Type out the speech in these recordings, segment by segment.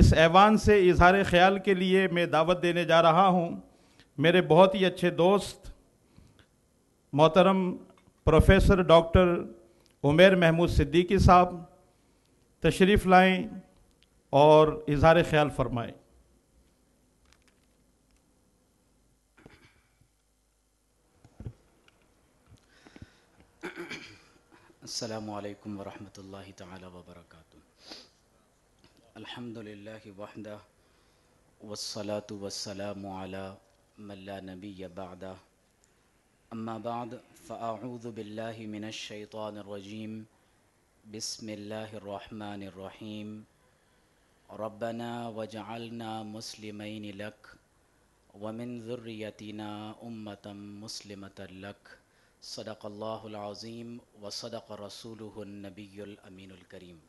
इस ऐवान से इजहार ख्याल के लिए मैं दावत देने जा रहा हूँ मेरे बहुत ही अच्छे दोस्त मोहतरम प्रोफेसर डॉक्टर उमेर महमूद सिद्दीकी साहब तशरीफ़ लाएँ और इजहार ख्याल फरमाएं अल्लाम वरहमल वर्का अल्हम्दुलिल्लाहि वहदा वस्सलातु वस्सलामु अला मल्ला नबी बादा अम्मा बाद फ़ाऊद बिल्लाहि मिनश शैतानिर रजीम बिस्मिल्लाहिर रहमानिर रहीम रब्बना वजअलना मुस्लिमैन लक वमिन ज़ुर्रियतिना उम्मतम मुस्लिमतन लक सदक़ल्लाहुल अज़ीम व सदक़ रसूलुहुन नबीयुल अमीनुल करीम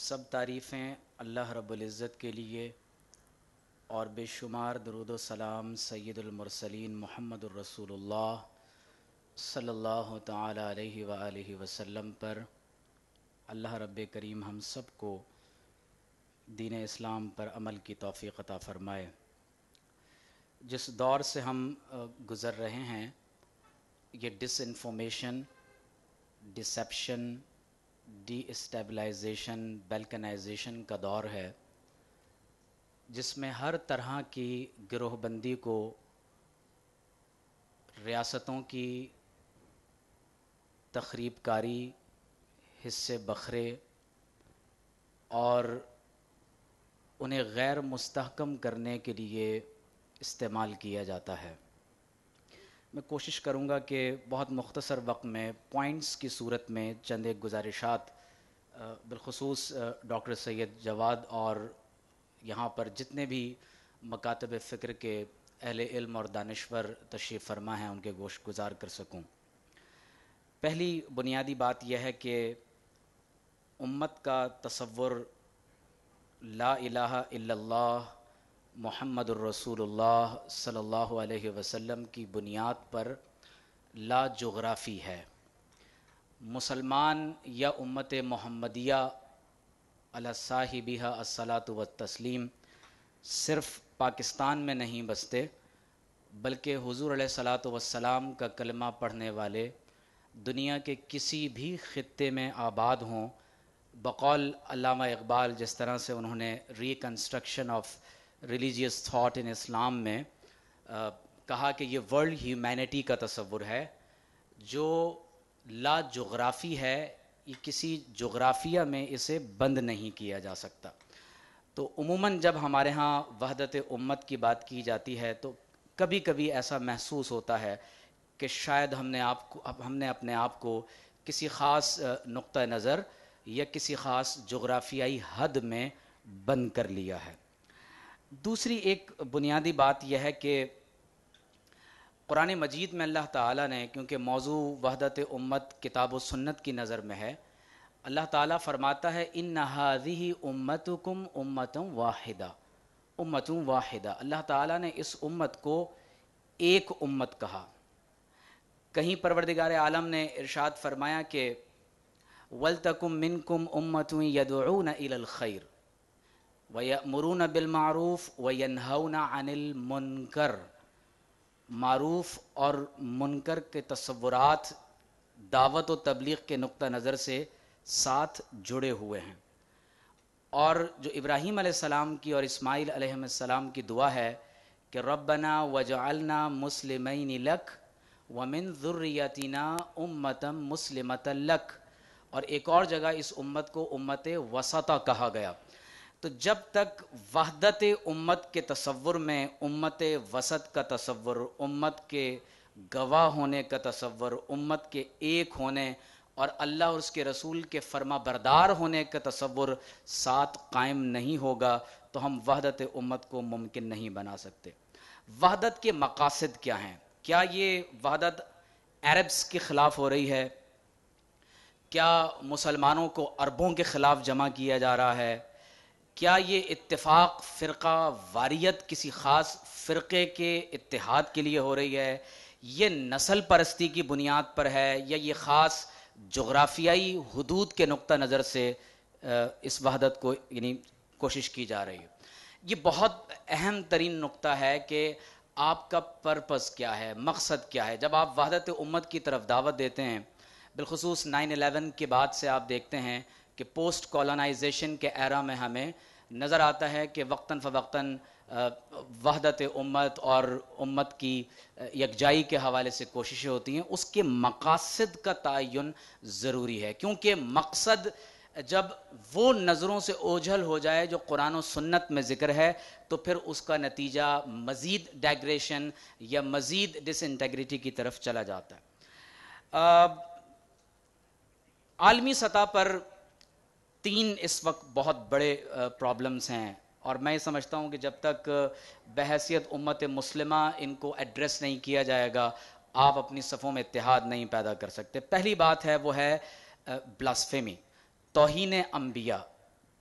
सब तारीफ़ें अल्लाह रब्ज़त के लिए और बेशुमार दरुद सलाम सैदुलमरसलिन मोहम्मद रसूलुल्लाह सल्लल्लाहु ताला अलैहि वसल्लम पर अल्लाह रब करीम हम सब को दीन इस्लाम पर अमल की तोफ़ी अता फ़रमाए जिस दौर से हम गुज़र रहे हैं ये डिसइंफॉर्मेशन डिसेप्शन डीस्टेबलाइजेशन बेल्कनाइजेशन का दौर है जिसमें हर तरह की गिरोहबंदी को रियासतों की तखरीबकारी हिस्से बखरे और उन्हें गैर मुस्तहकम करने के लिए इस्तेमाल किया जाता है मैं कोशिश करूँगा कि बहुत मुख्तसर वक्त में पॉइंट्स की सूरत में चंद एक गुजारिशात बिलखसूस डॉक्टर सैयद जवाद और यहाँ पर जितने भी मकातब फ़िक्र के अहल इल्म और दानश्वर तशरीफ़ फरमा हैं उनके गोश गुजार कर सकूँ पहली बुनियादी बात यह है कि उम्मत का तस्वुर ला इलाहा इल्लल्लाह मोहम्मद रसूलुल्लाह सल्लल्लाहु अलैहि वसल्लम की बुनियाद पर ला जोग्राफ़ी है मुसलमान या उम्मत महमदिया अलसाहिबिहा असलात व तस्लीम सिर्फ़ पाकिस्तान में नहीं बसते बल्कि हुजूर सलात वसलाम का कलमा पढ़ने वाले दुनिया के किसी भी ख़त्े में आबाद हों बकौल अलामा इकबाल जिस तरह से उन्होंने reconstruction of religious thought in Islam में आ, कहा कि ये वर्ल्ड ह्यूमैनिटी का तस्वुर है जो ला जोग्राफ़ी है ये किसी जोग्राफिया में इसे बंद नहीं किया जा सकता तो उमूमन जब हमारे यहाँ वहदत उम्मत की बात की जाती है तो कभी कभी ऐसा महसूस होता है कि शायद हमने आपको अब हमने अपने आप को किसी ख़ास नुक़ नज़र या किसी ख़ास जोग्राफियाई हद में बंद कर लिया है दूसरी एक बुनियादी बात यह है कि कुरान मजीद में अल्लाह ताला ने क्योंकि मौजू वहदत उम्मत किताब सुन्नत की नज़र में है अल्लाह ताला फरमाता है इन उम्मत कुम उम्मत वाहिदा उम्मत वाहिदा अल्लाह ताला ने इस उम्मत को एक उम्मत कहा कहीं परवरदिगार आलम ने इरशाद फरमाया कि वल मिन मिनकुम उम्मत यदर खैर मारूफ बिलमारूफ वनहना अनिल मुनकर मारूफ और मुनकर के तस्वुरात दावत व तबलीग के नुक़ नज़र से साथ जुड़े हुए हैं और जो इब्राहिम आसमाम की और इसमाइल आसमाम की दुआ है कि रबना वजालना लख व मिन ज़ुर्रियतिना उम्मतम मुस्लिम लख और एक और जगह इस उम्मत को उम्मत वसता कहा गया तो जब तक वहदत उम्मत के तस्वुर में उम्मत वसत का तस्वुर उम्मत के गवाह होने का तस्वुर उम्मत के एक होने और अल्लाह और उसके रसूल के फर्मा बरदार होने का तस्वुर साथ कायम नहीं होगा तो हम वहदत उम्मत को मुमकिन नहीं बना सकते वहदत के मकासद क्या हैं क्या ये वहदत अरब्स के ख़िलाफ़ हो रही है क्या मुसलमानों को अरबों के ख़िलाफ़ जमा किया जा रहा है क्या ये इत्तेफाक फ़िरका वारियत किसी ख़ास फ़िरके के इतिहाद के लिए हो रही है ये नस्ल परस्ती की बुनियाद पर है या ये ख़ास जग्राफियाई हदूद के नुक़ नज़र से इस वहादत को यानी कोशिश की जा रही है ये बहुत अहम तरीन नुकता है कि आपका पर्पस क्या है मकसद क्या है जब आप वहादत उम्मत की तरफ दावत देते हैं बिलखसूस नाइन अलेवन के बाद से आप देखते हैं कि पोस्ट कॉलोनाइजेशन के एरा में हमें नज़र आता है कि वक्ता फ़वक्ता वहदत उम्मत और उम्मत की यकजाई के हवाले से कोशिशें होती हैं उसके मकासद का तयन ज़रूरी है क्योंकि मकसद जब वो नज़रों से ओझल हो जाए जो कुरान और सुन्नत में ज़िक्र है तो फिर उसका नतीजा मज़ीद डाइग्रेशन या मज़ीद डिसंटेग्रिटी की तरफ चला जाता है आलमी सतह पर तीन इस वक्त बहुत बड़े प्रॉब्लम्स हैं और मैं समझता हूँ कि जब तक बहसीत उम्मत मुस्लिमा इनको एड्रेस नहीं किया जाएगा आप अपनी सफ़ों में इतिहाद नहीं पैदा कर सकते पहली बात है वो है ब्लास्फेमी तोहन अम्बिया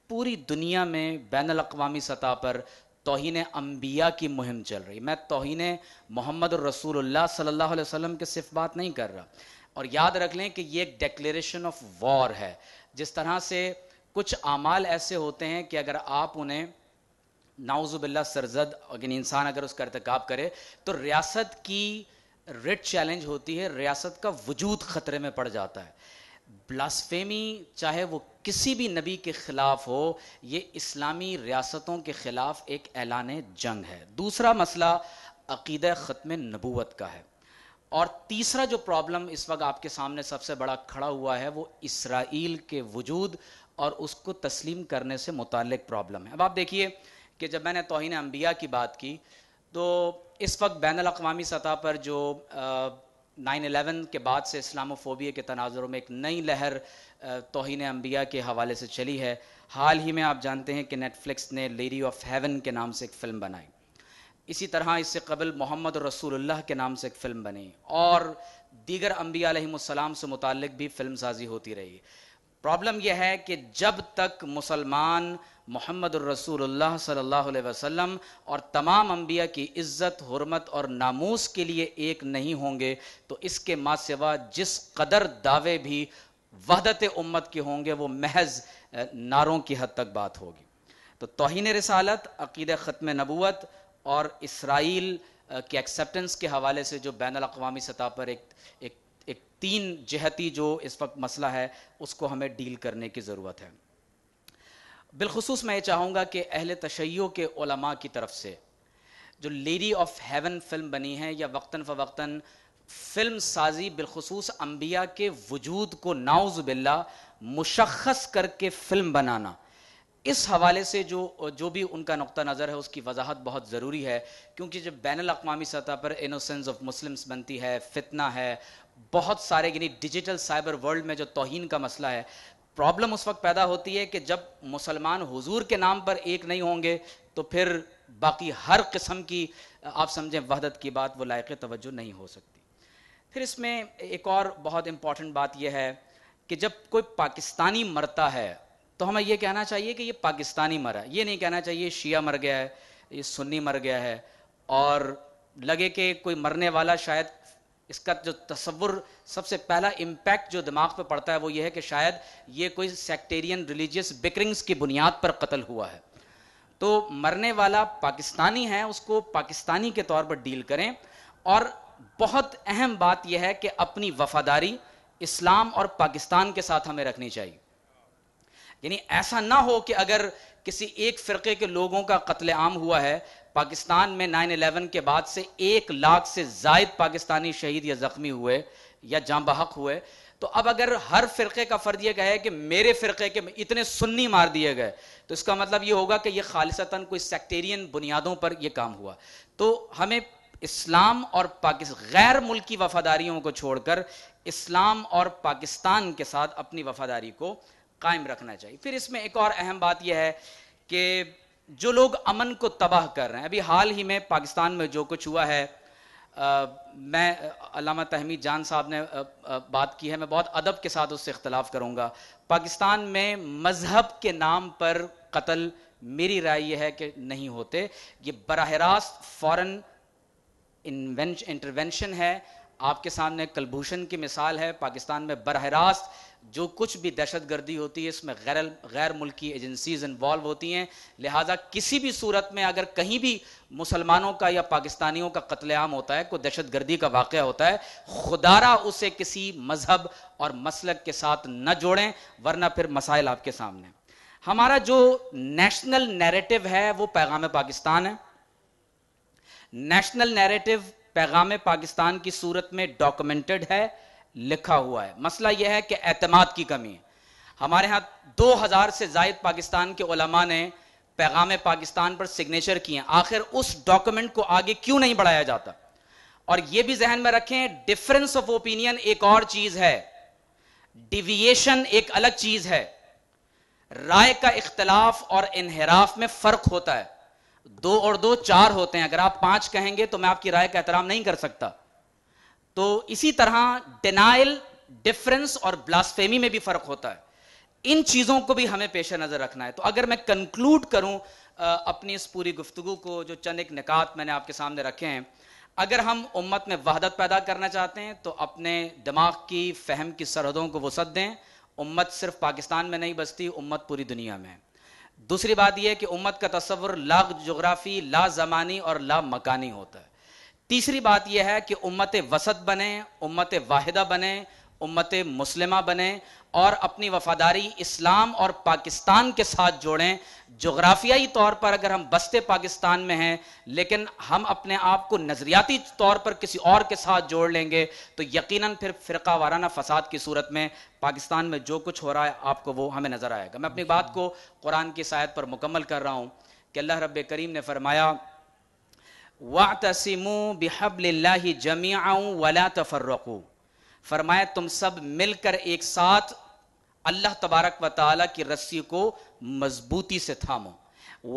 पूरी दुनिया में बैन अवी सतह पर तोहन अम्बिया की मुहिम चल रही मैं तोहन मोहम्मद रसूलुल्लाह सल्लल्लाहु अलैहि वसल्लम के सिर्फ बात नहीं कर रहा और याद रख लें कि ये एक डेक्लेशन ऑफ वॉर है जिस तरह से कुछ अमाल ऐसे होते हैं कि अगर आप उन्हें नाउजुबिल्ला सरजद अगर इंसान अगर उसका इरतकब करे तो रियासत की रेड चैलेंज होती है रियासत का वजूद ख़तरे में पड़ जाता है ब्लास्फेमी चाहे वो किसी भी नबी के ख़िलाफ़ हो ये इस्लामी रियासतों के ख़िलाफ़ एक ऐलान जंग है दूसरा मसला अकीद ख़त्म नबूत का है और तीसरा जो प्रॉब्लम इस वक्त आपके सामने सबसे बड़ा खड़ा हुआ है वो इसराइल के वजूद और उसको तस्लीम करने से मुतक प्रॉब्लम है अब आप देखिए कि जब मैंने तोहन अम्बिया की बात की तो इस वक्त बैन अवी सतह पर जो नाइन अलेवन के बाद से इस्लामोफोबिया के तनाजरों में एक नई लहर तोहन अम्बिया के हवाले से चली है हाल ही में आप जानते हैं कि नेटफ्लिक्स ने लेडी ऑफ हेवन के नाम से एक फ़िल्म बनाई इसी तरह इससे कबल मोहम्मद रसूलुल्लाह के नाम से एक फ़िल्म बनी और दीगर अम्बिया से मुतल भी फिल्म साजी होती रही प्रॉब्लम यह है कि जब तक मुसलमान मोहम्मद रसूलुल्लाह सल्लल्लाहु अलैहि वसल्लम और तमाम अम्बिया की इज्जत हरमत और नामूस के लिए एक नहीं होंगे तो इसके सेवा जिस कदर दावे भी वहदत उम्मत के होंगे वो महज नारों की हद तक बात होगी तो तोहन रसालत अकीद ख़त्म नबूत और इसराइल के एक्सेप्टेंस के हवाले से जो बैन अवी सतह पर एक एक तीन जहती जो इस वक्त मसला है उसको हमें डील करने की ज़रूरत है बिलखसूस मैं ये चाहूँगा कि अहल तशैयों के उलमा की तरफ से जो लेडी ऑफ हेवन फिल्म बनी है या वक्ता फ़वक्ता फिल्म साजी बिलखसूस अम्बिया के वजूद को नाउज बिल्ला मुशखस करके फिल्म बनाना इस हवाले से जो जो भी उनका नुक़ नज़र है उसकी वजाहत बहुत ज़रूरी है क्योंकि जब बैन अवी सतह पर इनोसेंस ऑफ मुस्लिम्स बनती है फितना है बहुत सारे यानी डिजिटल साइबर वर्ल्ड में जो तोहन का मसला है प्रॉब्लम उस वक्त पैदा होती है कि जब मुसलमान हुजूर के नाम पर एक नहीं होंगे तो फिर बाकी हर किस्म की आप समझें वहदत की बात वो लायक तवज्जो नहीं हो सकती फिर इसमें एक और बहुत इम्पॉर्टेंट बात यह है कि जब कोई पाकिस्तानी मरता है तो हमें यह कहना चाहिए कि ये पाकिस्तानी मरा ये नहीं कहना चाहिए शिया मर गया है ये सुन्नी मर गया है और लगे कि कोई मरने वाला शायद इसका जो तस्वुर सबसे पहला इम्पैक्ट जो दिमाग पर पड़ता है वो ये है कि शायद ये कोई सेक्टेरियन रिलीजियस बिकरिंग्स की बुनियाद पर कत्ल हुआ है तो मरने वाला पाकिस्तानी है उसको पाकिस्तानी के तौर पर डील करें और बहुत अहम बात यह है कि अपनी वफादारी इस्लाम और पाकिस्तान के साथ हमें रखनी चाहिए यानी ऐसा ना हो कि अगर किसी एक फ़िरके के लोगों का आम हुआ है पाकिस्तान में 9/11 के बाद से एक लाख से जायद पाकिस्तानी शहीद या जख्मी हुए या जाम बहक हुए तो अब अगर हर फिरके का फर्द यह कहे कि मेरे फिरके के इतने सुन्नी मार दिए गए तो इसका मतलब ये होगा कि यह खालिसता कोई सेक्टेरियन बुनियादों पर यह काम हुआ तो हमें इस्लाम और पाकिस्तान गैर मुल्की वफादारियों को छोड़कर इस्लाम और पाकिस्तान के साथ अपनी वफादारी को कायम रखना चाहिए फिर इसमें एक और अहम बात यह है कि जो लोग अमन को तबाह कर रहे हैं अभी हाल ही में पाकिस्तान में जो कुछ हुआ है आ, मैं अलामा तहमीद जान साहब ने आ, आ, बात की है मैं बहुत अदब के साथ उससे इख्तलाफ करूंगा पाकिस्तान में मजहब के नाम पर कत्ल मेरी राय यह है कि नहीं होते ये बरह रास्त फॉरन इंटरवेंशन है आपके सामने कलभूषण की मिसाल है पाकिस्तान में बरह रास्त जो कुछ भी दहशत गर्दी होती है इसमें गैर गैर मुल्की एजेंसीज इन्वॉल्व होती हैं लिहाजा किसी भी सूरत में अगर कहीं भी मुसलमानों का या पाकिस्तानियों का कत्लेआम होता है कोई दहशत गर्दी का वाक़ होता है खुदारा उसे किसी मजहब और मसलक के साथ न जोड़ें वरना फिर मसाइल आपके सामने हमारा जो नेशनल नैरेटिव है वो पैगाम पाकिस्तान है नेशनल नैरेटिव पैगाम पाकिस्तान की सूरत में डॉक्यूमेंटेड है लिखा हुआ है मसला यह है कि एतमाद की कमी है हमारे यहाँ दो हज़ार से जायद पाकिस्तान के ओलमा ने पैगाम पाकिस्तान पर सिग्नेचर किए आखिर उस डॉक्यूमेंट को आगे क्यों नहीं बढ़ाया जाता और यह भी जहन में रखें डिफरेंस ऑफ ओपिनियन एक और चीज है डिविएशन एक अलग चीज है राय का इख्तलाफ और इनहराफ में फर्क होता है दो और दो चार होते हैं अगर आप पांच कहेंगे तो मैं आपकी राय का एहतराम नहीं कर सकता तो इसी तरह डिनाइल डिफरेंस और ब्लास्फेमी में भी फर्क होता है इन चीजों को भी हमें पेश नजर रखना है तो अगर मैं कंक्लूड करूं अपनी इस पूरी गुफ्तगु को जो चंद एक निकात मैंने आपके सामने रखे हैं अगर हम उम्मत में वहदत पैदा करना चाहते हैं तो अपने दिमाग की फहम की सरहदों को वसत दें उम्मत सिर्फ पाकिस्तान में नहीं बसती उम्मत पूरी दुनिया में दूसरी बात यह कि उम्मत का तस्वुर ला जोग्राफी ला जमानी और ला मकानी होता है तीसरी बात यह है कि उम्मत वसत बने उम्मत वाहिदा बने उम्मत मुस्लिमा बने और अपनी वफादारी इस्लाम और पाकिस्तान के साथ जोड़ें जोग्राफियाई तौर पर अगर हम बसते पाकिस्तान में हैं लेकिन हम अपने आप को नज़रियाती तौर पर किसी और के साथ जोड़ लेंगे तो यकीनन फिर फ़िरका वाराना फसाद की सूरत में पाकिस्तान में जो कुछ हो रहा है आपको वो हमें नज़र आएगा मैं अपनी बात को कुरान की शायद पर मुकम्मल कर रहा हूँ कि अल्लाह रब करीम ने फरमाया वातसिमु बिहबल्ला जमीआऊ वला तफर्रकू फरमाया तुम सब मिलकर एक साथ अल्लाह तबारक व ताली की रस्सी को मजबूती से थामो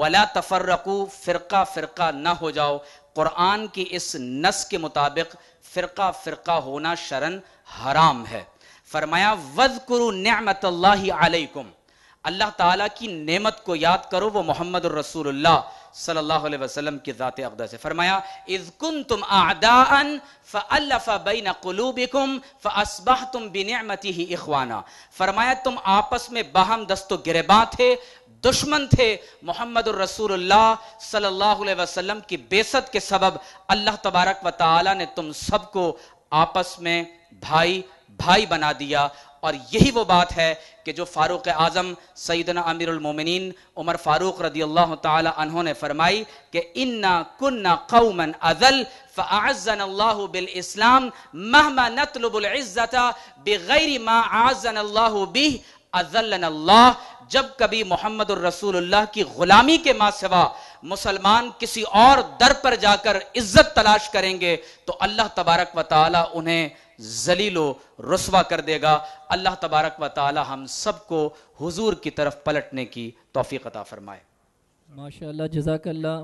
वला तफर्रकू फ़िरका फ़िरका ना हो जाओ कुरान की इस नस के मुताबिक फ़िरका फ़िरका होना शरण हराम है फरमाया वज करु नमत अल्लाह की नेमत को याद करो वो मोहम्मद रसूल सल्लल्लाहु अलैहि वसल्लम की ज़ात अकदा से फरमाया इज़ कुंतुम आदाअन फ़अल्लफ़ बैन कुलूबिकुम फ़अस्बहतुम बिनिअमतिही इखवाना फरमाया तुम आपस में बाहम दस्तो गिरेबा थे दुश्मन थे मोहम्मद रसूलुल्लाह सल्लल्लाहु अलैहि वसल्लम की बेसत के सबब अल्लाह तबारक व ताला ने तुम सबको आपस में भाई भाई बना दिया और यही वो बात है कि जो फ़ारूक़ आज़म सईदना उलमोमिन उमर फ़ारूक़ रदी अल्लाह तहों ने फरमाई कि इन्ना कन्ना कौमन अजल फ़ाज़न अल्लाह बिलस्लाम महमा नतलबुल्ज़त बग़ैर मा आज़न अल्लाह बि अजलन जब कभी मोहम्मद रसूलुल्लाह की गुलामी के मा सिवा मुसलमान किसी और दर पर जाकर इज्जत तलाश करेंगे तो अल्लाह तबारक व ताली उन्हें जलीलो रसवा कर देगा अल्लाह तबारक व ताली हम सबको हुजूर की तरफ पलटने की तोफ़ी अता फरमाए माशा जजाकल्ला